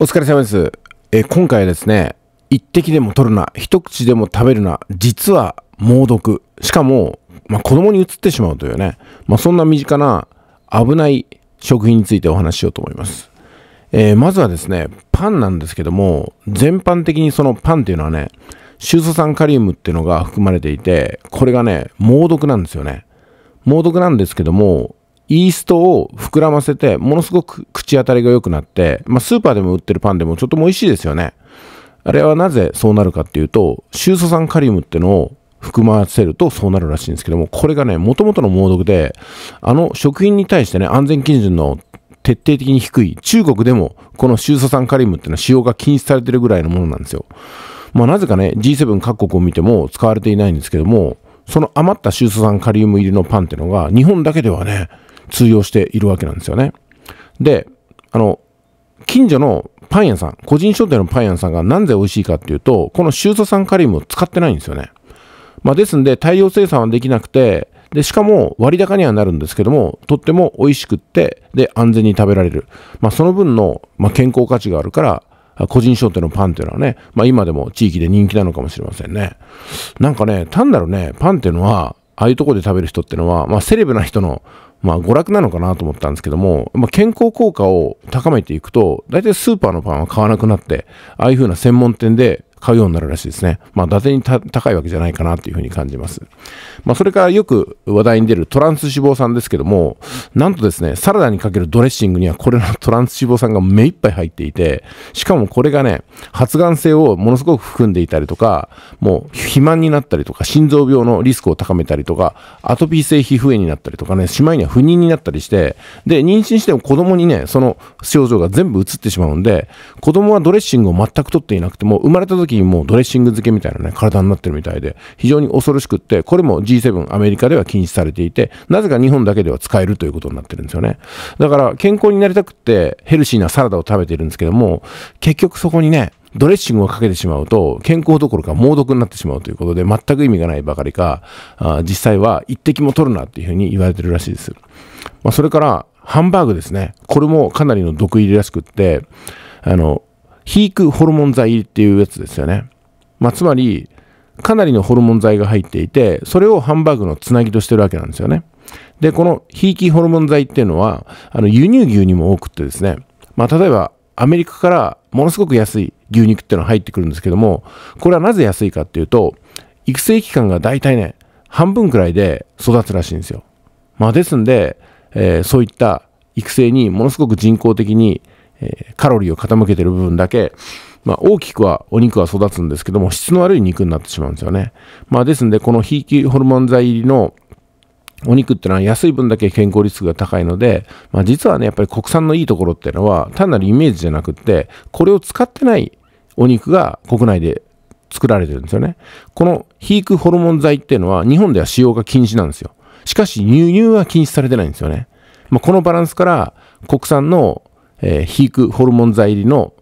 お疲れ様です。え今回はですね、一滴でも取るな、一口でも食べるな、実は猛毒。しかも、まあ、子供に移ってしまうというね、まあ、そんな身近な危ない食品についてお話ししようと思います。えー、まずはですね、パンなんですけども、全般的にそのパンっていうのはね、シュウ素酸カリウムっていうのが含まれていて、これがね、猛毒なんですよね。猛毒なんですけども、イーストを膨らませて、ものすごく口当たりが良くなって、まあ、スーパーでも売ってるパンでもちとっも美味しいですよね。あれはなぜそうなるかっていうと、シュウ素酸カリウムってのを含ませるとそうなるらしいんですけども、これがね、もともとの猛毒で、あの食品に対してね、安全基準の徹底的に低い、中国でもこのシュウ素酸カリウムっていうのは使用が禁止されてるぐらいのものなんですよ。まあなぜかね、G7 各国を見ても使われていないんですけども、その余ったシュウ素酸カリウム入りのパンってのが、日本だけではね、通用しているわけなんですよね。で、あの、近所のパン屋さん、個人商店のパン屋さんがなんで美味しいかっていうと、このシュウト酸カリウムを使ってないんですよね。まあ、ですんで大量生産はできなくて、で、しかも割高にはなるんですけども、とっても美味しくって、で、安全に食べられる。まあ、その分の、まあ、健康価値があるから、個人商店のパンっていうのはね、まあ、今でも地域で人気なのかもしれませんね。なんかね、単なるね、パンっていうのは、ああいうとこで食べる人ってのは、まあ、セレブな人のまあ、娯楽なのかなと思ったんですけども、まあ、健康効果を高めていくと、大体スーパーのパンは買わなくなって、ああいう風な専門店で買うようになるらしいですね。まあ、伊達に高いわけじゃないかなというふうに感じます。まあ、それからよく話題に出るトランス脂肪酸ですけども、なんとですね、サラダにかけるドレッシングにはこれのトランス脂肪酸が目いっぱい入っていて、しかもこれがね、発がん性をものすごく含んでいたりとか、もう肥満になったりとか、心臓病のリスクを高めたりとか、アトピー性皮膚炎になったりとかね、しまいには不妊になったりして、で、妊娠しても子供にね、その症状が全部移ってしまうんで、子供はドレッシングを全く取っていなくても、生まれた時もうドレッシング漬けみたいなね、体になってるみたいで、非常に恐ろしくって、これも G7 アメリカでは禁止されていて、なぜか日本だけでは使えるということになってるんですよね。だから健康になりたくってヘルシーなサラダを食べてるんですけども、結局そこにね、ドレッシングをかけてしまうと、健康どころか猛毒になってしまうということで、全く意味がないばかりか、あ実際は一滴も取るなっていうふうに言われてるらしいです。まあ、それから、ハンバーグですね。これもかなりの毒入りらしくって、あの、ヒークホルモン剤っていうやつですよね。まあ、つまり、かなりのホルモン剤が入っていて、それをハンバーグのつなぎとしてるわけなんですよね。で、このヒーキホルモン剤っていうのは、あの、輸入牛にも多くってですね、まあ、例えば、アメリカからものすごく安い牛肉っていうのが入ってくるんですけども、これはなぜ安いかっていうと、育成期間が大体ね、半分くらいで育つらしいんですよ。まあ、ですんで、えー、そういった育成にものすごく人工的にえカロリーを傾けてる部分だけ、まあ、大きくはお肉は育つんですけども、質の悪い肉になってしまうんですよね。まあ、ですんで、このひいきホルモン剤入りのお肉ってのは安い分だけ健康リスクが高いので、まあ、実はね、やっぱり国産のいいところっていうのは、単なるイメージじゃなくって、これを使ってないお肉が国内で作られてるんですよね。この肥育ホルモン剤っていうのは、日本では使用が禁止なんですよ。しかし、輸入は禁止されてないんですよね。まあ、このバランスから、国産のえー、肥ホルモン剤入りの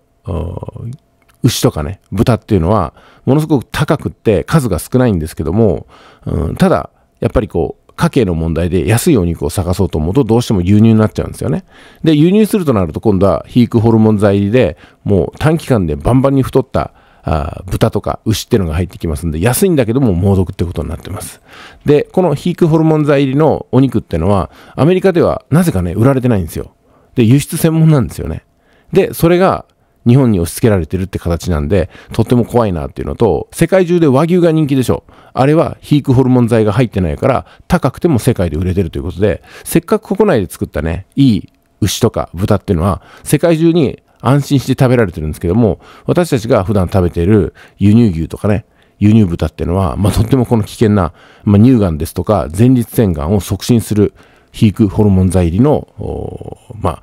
牛とかね、豚っていうのは、ものすごく高くって数が少ないんですけども、うん、ただ、やっぱりこう、家計の問題で安いお肉を探そうと思うとどうしても輸入になっちゃうんですよね。で、輸入するとなると今度は肥育ホルモン剤入りで、もう短期間でバンバンに太ったあ豚とか牛っていうのが入ってきますんで、安いんだけども猛毒ってことになってます。で、この肥育ホルモン剤入りのお肉っていうのは、アメリカではなぜかね、売られてないんですよ。で、輸出専門なんですよね。で、それが日本に押し付けられてるって形なんで、とっても怖いなっていうのと、世界中で和牛が人気でしょ。あれは皮膚ホルモン剤が入ってないから、高くても世界で売れてるということで、せっかく国内で作ったね、いい牛とか豚っていうのは、世界中に安心して食べられてるんですけども、私たちが普段食べている輸入牛とかね、輸入豚っていうのは、まあ、とってもこの危険な、まあ、乳がんですとか前立腺がんを促進する肥育ホルモン剤入りの、まあ、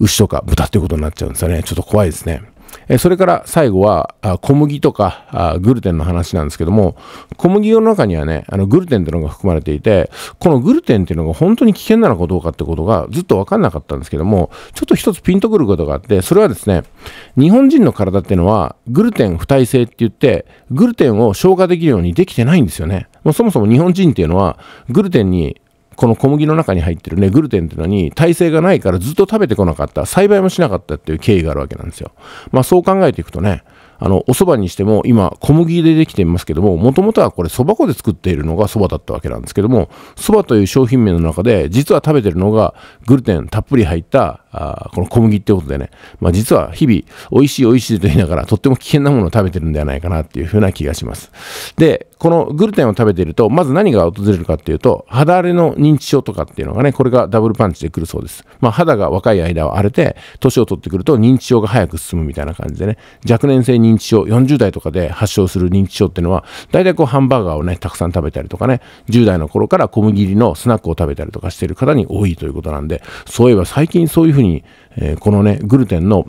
牛とか豚ってことになっちゃうんですよね。ちょっと怖いですね。えそれから最後は小麦とかグルテンの話なんですけども小麦の中にはねあのグルテンっていうのが含まれていてこのグルテンっていうのが本当に危険なのかどうかってことがずっと分かんなかったんですけどもちょっと一つピンとくることがあってそれはですね日本人の体っていうのはグルテン不耐性って言ってグルテンを消化できるようにできてないんですよねもうそもそも日本人っていうのはグルテンにこの小麦の中に入ってるね、グルテンっていうのに耐性がないからずっと食べてこなかった、栽培もしなかったっていう経緯があるわけなんですよ。まあそう考えていくとね、あの、お蕎麦にしても、今、小麦でできていますけども、もともとはこれ、蕎麦粉で作っているのが蕎麦だったわけなんですけども、蕎麦という商品名の中で、実は食べてるのが、グルテンたっぷり入ったあこの小麦ってことでね、まあ、実は日々、美味しい美味しいと言いながら、とっても危険なものを食べてるんではないかなっていうふうな気がします。で、このグルテンを食べていると、まず何が訪れるかっていうと、肌荒れの認知症とかっていうのがね、これがダブルパンチでくるそうです。まあ、肌が若い間は荒れて、年を取ってくると認知症が早く進むみたいな感じでね、若年性認知症、40代とかで発症する認知症っていうのは、大体こうハンバーガーをね、たくさん食べたりとかね、10代の頃から小麦入りのスナックを食べたりとかしてる方に多いということなんで、そういえば最近そういうふうにに、えー、このね、グルテンの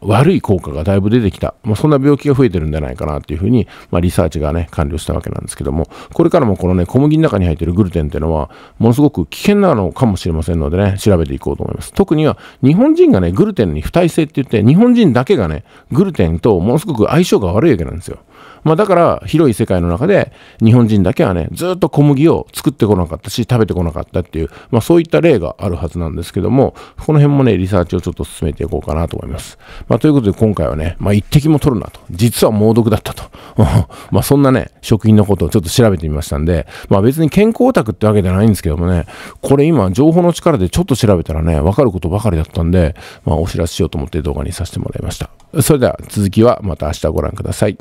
悪い効果がだいぶ出てきた、まあ、そんな病気が増えてるんじゃないかなっていうふうに、まあ、リサーチがね、完了したわけなんですけども、これからもこのね、小麦の中に入ってるグルテンっていうのは、ものすごく危険なのかもしれませんのでね、調べていこうと思います。特には、日本人がね、グルテンに不耐性って言って、日本人だけがね、グルテンとものすごく相性が悪いわけなんですよ。まあ、だから広い世界の中で日本人だけはねずっと小麦を作ってこなかったし食べてこなかったっていう、まあ、そういった例があるはずなんですけどもこの辺もねリサーチをちょっと進めていこうかなと思います。まあ、ということで今回はね、まあ、一滴も取るなと。実は猛毒だったと。まあ、そんなね、食品のことをちょっと調べてみましたんで、まあ、別に健康オタクってわけじゃないんですけどもね、これ今、情報の力でちょっと調べたらね、わかることばかりだったんで、まあ、お知らせしようと思って動画にさせてもらいました。それでは続きはまた明日ご覧ください。